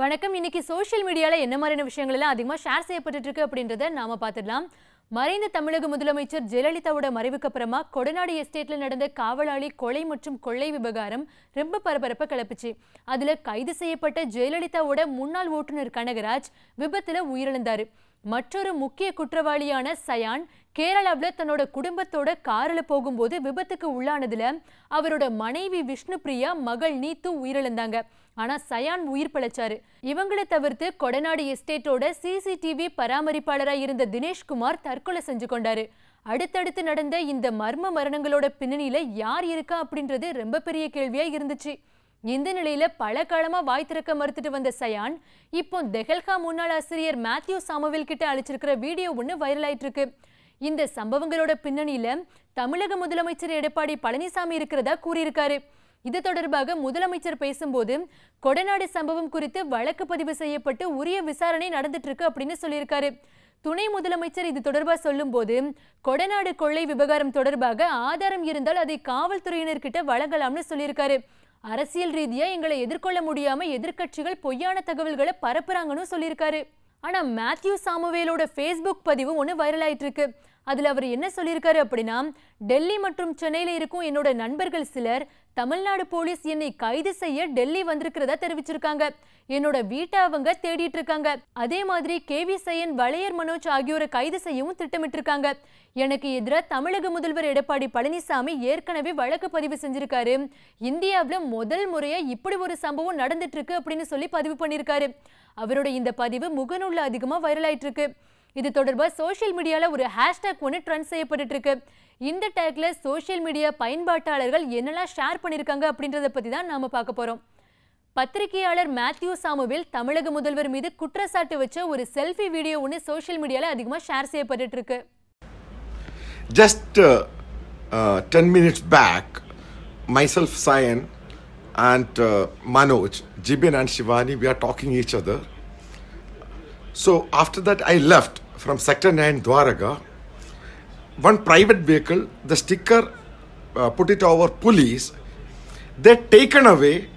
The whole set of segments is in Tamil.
வணக்கம் இன்னைக்கு சோஷியல் மீடியாவில் என்ன மாதிரியான விஷயங்கள் எல்லாம் அதிகமாக ஷேர் செய்யப்பட்டு இருக்கு அப்படின்றத நாம பார்த்துடலாம் மறைந்த தமிழக முதலமைச்சர் ஜெயலலிதாவோட மறைவுக்கு அப்புறமா கொடநாடு எஸ்டேட்ல நடந்த காவலாளி கொலை மற்றும் கொள்ளை விவகாரம் ரொம்ப பரபரப்பை கிளப்புச்சு அதுல கைது செய்யப்பட்ட ஜெயலலிதாவோட முன்னாள் ஓட்டுநர் கனகராஜ் விபத்துல உயிரிழந்தாரு மற்றொரு முக்கிய குற்றவாளியான சயான் கேரளாவில் தன்னோட குடும்பத்தோட காரில் போகும்போது விபத்துக்கு உள்ளானதில் அவரோட மனைவி விஷ்ணு பிரியா மகள் நீத்து உயிரிழந்தாங்க ஆனால் சயான் உயிர் பழைச்சாரு இவங்களை தவிர்த்து கொடநாடு எஸ்டேட்டோட சிசிடிவி பராமரிப்பாளராக இருந்த தினேஷ்குமார் தற்கொலை செஞ்சு கொண்டாரு அடுத்தடுத்து நடந்த இந்த மர்ம மரணங்களோட பின்னணியில் யார் இருக்கா அப்படின்றது ரொம்ப பெரிய கேள்வியாக இருந்துச்சு இந்த நிலையில பல காலமா வாய் திறக்க மறுத்துட்டு வந்த சயான் இப்போ தெஹல்கா முன்னாள் ஆசிரியர் மேத்யூ சாமுவேல் கிட்ட அழிச்சிருக்கிற வீடியோ ஒன்று வைரல் ஆயிட்டு இருக்கு இந்த சம்பவங்களோட பின்னணியில தமிழக முதலமைச்சர் எடப்பாடி பழனிசாமி இருக்கிறதா கூறியிருக்காரு இது தொடர்பாக முதலமைச்சர் பேசும்போது கொடநாடு சம்பவம் குறித்து வழக்கு பதிவு செய்யப்பட்டு உரிய விசாரணை நடந்துட்டு இருக்கு அப்படின்னு சொல்லியிருக்காரு துணை முதலமைச்சர் இது தொடர்பாக சொல்லும்போது கொடநாடு கொள்ளை விவகாரம் தொடர்பாக ஆதாரம் இருந்தால் அதை காவல்துறையினர்கிட்ட வழங்கலாம்னு சொல்லியிருக்காரு அரசியல் ரீதியா எங்களை எதிர்கொள்ள முடியாம எதிர்கட்சிகள் பொய்யான தகவல்களை பரப்புறாங்கன்னு சொல்லியிருக்காரு ஆனால் மேத்யூ சாமுவேலோட ஃபேஸ்புக் பதிவு ஒன்று வைரல் இருக்கு அதில் அவர் என்ன சொல்லியிருக்காரு அப்படின்னா டெல்லி மற்றும் சென்னையில் இருக்கும் என்னோட நண்பர்கள் சிலர் தமிழ்நாடு போலீஸ் என்னை கைது செய்ய டெல்லி வந்திருக்கிறதா தெரிவிச்சிருக்காங்க என்னோட வீட்டை அவங்க தேடிட்டு இருக்காங்க அதே மாதிரி கேவி சையன் வளையர் மனோஜ் ஆகியோரை கைது செய்யவும் திட்டமிட்டு இருக்காங்க எனக்கு எதிராக தமிழக முதல்வர் எடப்பாடி பழனிசாமி ஏற்கனவே வழக்கு பதிவு செஞ்சிருக்காரு இந்தியாவில் முதல் முறையா இப்படி ஒரு சம்பவம் நடந்துட்டு இருக்கு அப்படின்னு சொல்லி பதிவு பண்ணியிருக்காரு அவருடைய இந்த பதிவு முகநூலில் அதிகமாக வைரல் ஆயிட்டு இருக்கு இது தொடர்பாக சோஷியல் மீடியாவில் ஒரு ஹேஷ்டேக் ஒன்று ட்ரெண்ட் செய்யப்பட்டு இருக்கு இந்த டேக்ல சோஷியல் மீடியா பயன்பாட்டாளர்கள் என்னெல்லாம் ஷேர் பண்ணியிருக்காங்க அப்படின்றத பற்றி தான் நாம பார்க்க போகிறோம் பத்திரிகையாளர் மேத்யூ சாமுவில் தமிழக முதல்வர் மீது குற்றச்சாட்டு வச்ச ஒரு செல்ஃபி வீடியோ ஒன்று சோஷியல் மீடியாவில் அதிகமாக ஷேர் செய்யப்பட்டு இருக்கு just ten minutes back myself, Sayan, and uh, Manoj, Jibin and Shivani, we are talking each other. So after that, I left. from Sector 9 Dwaraga. One private vehicle, the sticker uh, put it over police, they taken away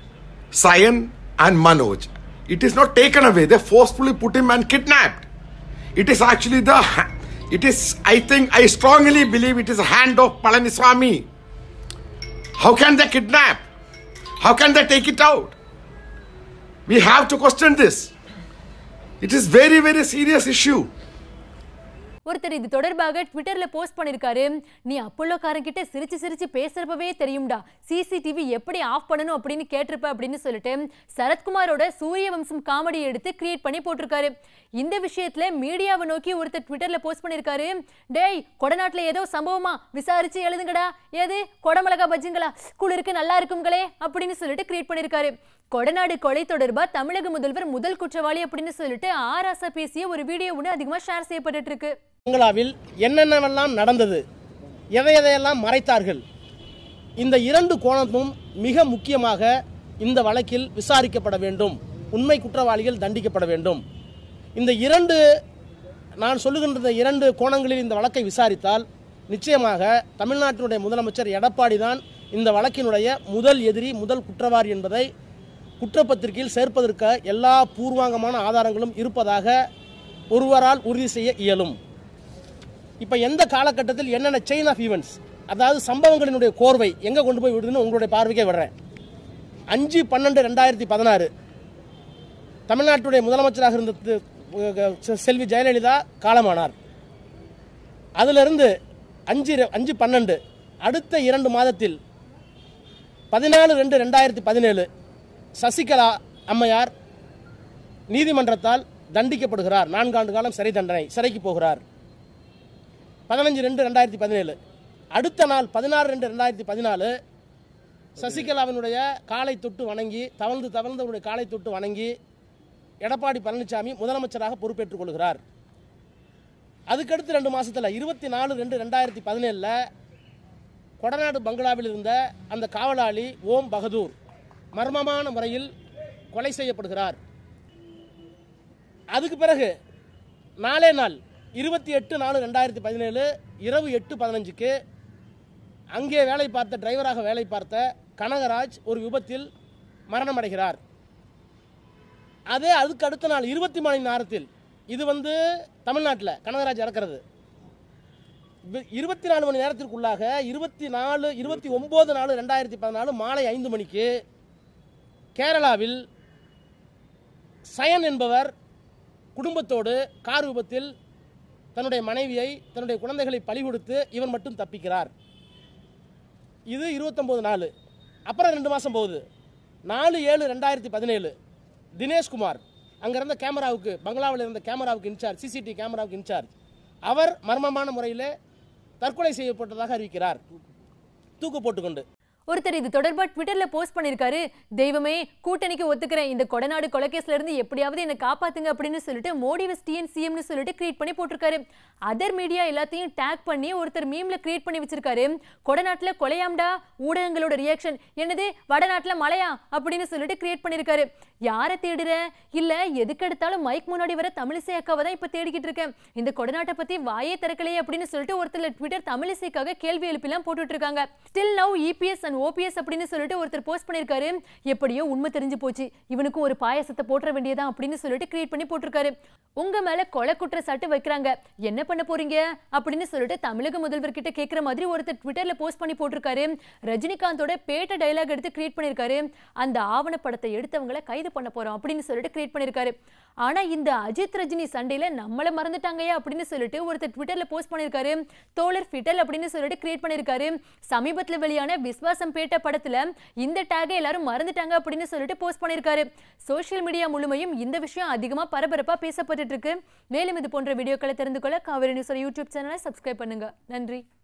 Sayan and Manoj. It is not taken away, they forcefully put him and kidnapped. It is actually the, it is, I think, I strongly believe it is a hand of Palaniswami. How can they kidnap? How can they take it out? We have to question this. It is very, very serious issue. ஒருத்தர் இது தொடர்பாக ட்விட்டர்ல போஸ்ட் பண்ணிருக்காரு நீ அப்பல்லோக்காரன் கிட்ட சிரிச்சு சிரிச்சு பேசுறப்பவே தெரியும்டா சிசிடிவி எப்படி ஆஃப் பண்ணணும் அப்படின்னு கேட்டிருப்ப அப்படின்னு சொல்லிட்டு சரத்குமாரோட சூரிய வம்சம் காமெடி எடுத்து கிரியேட் பண்ணி போட்டிருக்காரு இந்த விஷயத்துல மீடியாவை நோக்கி ஒருத்தர் ட்விட்டர்ல போஸ்ட் பண்ணிருக்காரு டேய் கொடநாட்டுல ஏதோ சம்பவமா விசாரிச்சு எழுதுங்கடா ஏது கொடமிளகா பஜ்ஜுங்களா குளிருக்கு நல்லா இருக்குங்களே அப்படின்னு சொல்லிட்டு கிரியேட் பண்ணிருக்காரு கொடநாடு கொலை தொடர்பா தமிழக முதல்வர் முதல் குற்றவாளி அப்படின்னு சொல்லிட்டு ஆராசா பேசிய ஒரு வீடியோ ஒண்ணு அதிகமாக ஷேர் செய்யப்பட்டு இருக்கு பங்களாவில் என்னென்னவெல்லாம் நடந்தது எதை எதையெல்லாம் மறைத்தார்கள் இந்த இரண்டு கோணமும் மிக முக்கியமாக இந்த வழக்கில் விசாரிக்கப்பட வேண்டும் உண்மை குற்றவாளிகள் தண்டிக்கப்பட வேண்டும் இந்த இரண்டு நான் சொல்லுகின்ற இரண்டு கோணங்களில் இந்த வழக்கை விசாரித்தால் நிச்சயமாக தமிழ்நாட்டினுடைய முதலமைச்சர் எடப்பாடி தான் இந்த வழக்கினுடைய முதல் எதிரி முதல் குற்றவாளி என்பதை குற்றப்பத்திரிகையில் சேர்ப்பதற்கு எல்லா பூர்வாங்கமான ஆதாரங்களும் இருப்பதாக ஒருவரால் உறுதி செய்ய இயலும் இப்போ எந்த காலகட்டத்தில் என்னென்ன செயின் ஆஃப் ஈவெண்ட்ஸ் அதாவது சம்பவங்களினுடைய கோர்வை எங்கே கொண்டு போய் விடுதுன்னு உங்களுடைய பார்வைக்கே விடுறேன் அஞ்சு பன்னெண்டு ரெண்டாயிரத்தி பதினாறு தமிழ்நாட்டுடைய முதலமைச்சராக இருந்த செல்வி ஜெயலலிதா காலமானார் அதிலிருந்து அஞ்சு அஞ்சு பன்னெண்டு அடுத்த இரண்டு மாதத்தில் பதினாலு ரெண்டு ரெண்டாயிரத்தி பதினேழு சசிகலா அம்மையார் நீதிமன்றத்தால் தண்டிக்கப்படுகிறார் நான்காண்டு காலம் சிறை தண்டனை சிறைக்கு போகிறார் பதினஞ்சு ரெண்டு ரெண்டாயிரத்தி பதினேழு அடுத்த நாள் பதினாறு ரெண்டு ரெண்டாயிரத்தி பதினாலு சசிகலாவினுடைய காலை தொட்டு வணங்கி தவழ்ந்து தவழ்ந்தவருடைய காலை தொட்டு வணங்கி எடப்பாடி பழனிசாமி முதலமைச்சராக பொறுப்பேற்றுக் கொள்கிறார் அதுக்கடுத்து ரெண்டு மாதத்தில் இருபத்தி நாலு ரெண்டு ரெண்டாயிரத்தி பதினேழில் கொடநாடு பங்களாவில் இருந்த அந்த காவலாளி ஓம் பகதூர் மர்மமான முறையில் கொலை செய்யப்படுகிறார் அதுக்கு பிறகு நாளே நாள் இருபத்தி எட்டு நாலு ரெண்டாயிரத்தி பதினேழு இரவு எட்டு பதினஞ்சுக்கு அங்கே வேலை பார்த்த டிரைவராக வேலை பார்த்த கனகராஜ் ஒரு விபத்தில் மரணமடைகிறார் அதே அதுக்கு அடுத்த நாள் இருபத்தி மணி நேரத்தில் இது வந்து தமிழ்நாட்டில் கனகராஜ் இறக்கிறது இருபத்தி நாலு மணி நேரத்திற்குள்ளாக இருபத்தி நாலு இருபத்தி ஒம்பது நாலு ரெண்டாயிரத்தி பதினாலு மாலை ஐந்து மணிக்கு கேரளாவில் சயன் என்பவர் குடும்பத்தோடு கார் விபத்தில் தன்னுடைய மனைவியை தன்னுடைய குழந்தைகளை பழி கொடுத்து இவன் மட்டும் தப்பிக்கிறார் இது இருபத்தொம்போது நாலு அப்புறம் ரெண்டு மாதம் போகுது நாலு ஏழு ரெண்டாயிரத்தி பதினேழு தினேஷ்குமார் அங்கே இருந்த கேமராவுக்கு பங்களாவில் இருந்த கேமராவுக்கு இன்சார்ஜ் சிசிடிவி கேமராவுக்கு இன்சார்ஜ் அவர் மர்மமான முறையில் தற்கொலை செய்யப்பட்டதாக அறிவிக்கிறார் தூக்கு போட்டுக்கொண்டு ஒருத்தர் இது தொடர்பா ட்விட்டர்ல போஸ்ட் பண்ணிருக்காரு தெய்வமே கூட்டணிக்கு ஒத்துக்கிறேன் இந்த கொடநாடு கொலைகேஸ்ல இருந்து எப்படியாவது என்ன காப்பாத்துங்க அப்படின்னு சொல்லிட்டு மோடி வெஸ் சிஎம்னு சொல்லிட்டு கிரியேட் பண்ணி போட்டிருக்காரு அதர் மீடியா எல்லாத்தையும் டேக் பண்ணி ஒருத்தர் மீம்ல கிரியேட் பண்ணி வச்சிருக்காரு கொடநாட்டுல கொலையாம்டா ஊடகங்களோட ரியாக்ஷன் என்னது வடநாட்டுல மலையா அப்படின்னு சொல்லிட்டு கிரியேட் பண்ணிருக்காரு யாரை தேடுற இல்ல எதுக்கு எடுத்தாலும் மைக் முன்னாடி வர தமிழிசை அக்காவை தான் இப்ப தேடிக்கிட்டு இருக்கேன் இந்த கொடநாட்டை பத்தி வாயே திறக்கலையே அப்படின்னு சொல்லிட்டு ஒருத்தர் ட்விட்டர் தமிழிசைக்காக கேள்வி எழுப்பிலாம் போட்டுட்டு இருக்காங்க still now EPS and OPS அப்படின்னு சொல்லிட்டு ஒருத்தர் போஸ்ட் பண்ணியிருக்காரு எப்படியோ உண்மை தெரிஞ்சு போச்சு இவனுக்கும் ஒரு பாயசத்தை போட்டுற வேண்டியதான் அப்படின்னு சொல்லிட்டு கிரியேட் பண்ணி போட்டிருக்காரு உங்க மேல கொலை குற்ற சாட்டு வைக்கிறாங்க என்ன பண்ண போறீங்க அப்படின்னு சொல்லிட்டு தமிழக முதல்வர்கிட்ட கேட்கிற மாதிரி ஒருத்தர் ட்விட்டர்ல போஸ்ட் பண்ணி போட்டிருக்காரு ரஜினிகாந்தோட பேட்ட டைலாக் எடுத்து கிரியேட் பண்ணியிருக்காரு அந்த ஆவணப்படத்தை எடுத்தவங்களை கைது பண்ண போறோம் அப்படின்னு சொல்லிட்டு கிரியேட் பண்ணியிருக்காரு ஆனா இந்த அஜித் ரஜினி சண்டையில நம்மள மறந்துட்டாங்கயா அப்படின்னு சொல்லிட்டு ஒருத்தர் ட்விட்டர்ல போஸ்ட் பண்ணியிருக்காரு தோழர் ஃபிட்டல் அப்படின்னு சொல்லிட்டு கிரியேட் பண்ணியிருக்காரு சமீபத்தில் வெளியான விஸ்வாசம் பேட்ட படத்துல இந்த டேகை எல்லாரும் மறந்துட்டாங்க அப்படின்னு சொல்லிட்டு போஸ்ட் பண்ணியிருக்காரு சோஷியல் மீடியா முழுமையும் இந்த விஷயம் அதிகமா பரபரப்பா பேசப்பட்டு இருக்கு மேலும் இது போன்ற வீடியோக்களை தெரிந்து கொள்ள காவிரி நியூஸ் யூடியூப் சேனலை சப்ஸ்கிரைப் பண்ணுங்க நன்றி